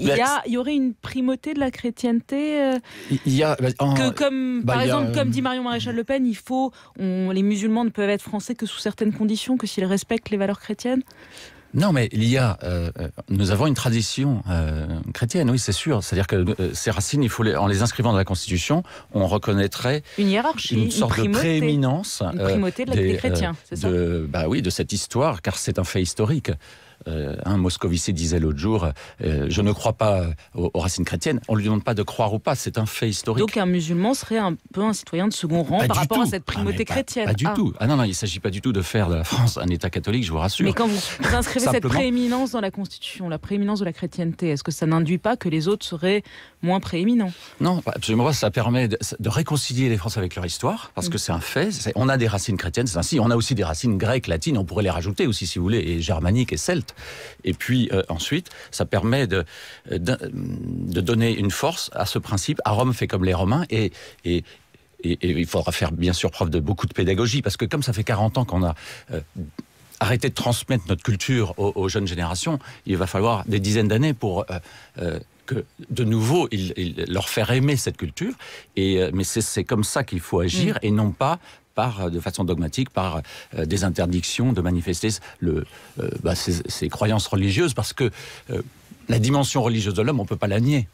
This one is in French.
Il y, a, il y aurait une primauté de la chrétienté euh, il y a, bah, comme, bah, Par exemple, comme euh, dit Marion Maréchal Le Pen, il faut, les musulmans ne peuvent être français que sous certaines conditions, que s'ils respectent les valeurs chrétiennes non, mais il y a, euh, nous avons une tradition chrétienne, oui, c'est sûr. C'est-à-dire que ces racines, il faut en les inscrivant dans la Constitution, on reconnaîtrait une hiérarchie, une sorte de prééminence, une primauté de la, des, De, bah oui, de cette histoire, car c'est un fait historique. Euh, Moscovici disait l'autre jour euh, Je ne crois pas aux, racines chrétiennes. On ne lui demande pas de croire ou pas, c'est un fait historique. Donc un musulman serait un peu un citoyen de second rang par rapport à cette ah, primauté chrétienne. Pas, du ah. tout. Ah non, non, il ne s'agit pas du tout de faire de la France un État catholique, je vous rassure. Mais quand vous, inscrivez cette prééminence dans la Constitution, la prééminence de la chrétienté, est-ce que ça n'induit pas que les autres seraient moins prééminents Non, absolument pas. Ça permet de, de, réconcilier les Français avec leur histoire, parce mm. que c'est un fait. On a des racines chrétiennes, c'est ainsi. On a aussi des racines grecques, latines, on pourrait les rajouter aussi, si vous voulez, et germaniques et celtes. Et puis euh, ensuite, ça permet de, euh, de, donner une force à ce principe. À Rome fait comme les Romains et, il faudra faire bien sûr preuve de beaucoup de pédagogie parce que comme ça fait 40 ans qu'on a euh, arrêté de transmettre notre culture aux, jeunes générations, il va falloir des dizaines d'années pour que de nouveau ils leur faire aimer cette culture. Et, mais c'est comme ça qu'il faut agir mm. et non pas par, euh, de façon dogmatique par euh, des interdictions de manifester le, ses, euh, bah, croyances religieuses parce que la dimension religieuse de l'homme, on ne peut pas la nier.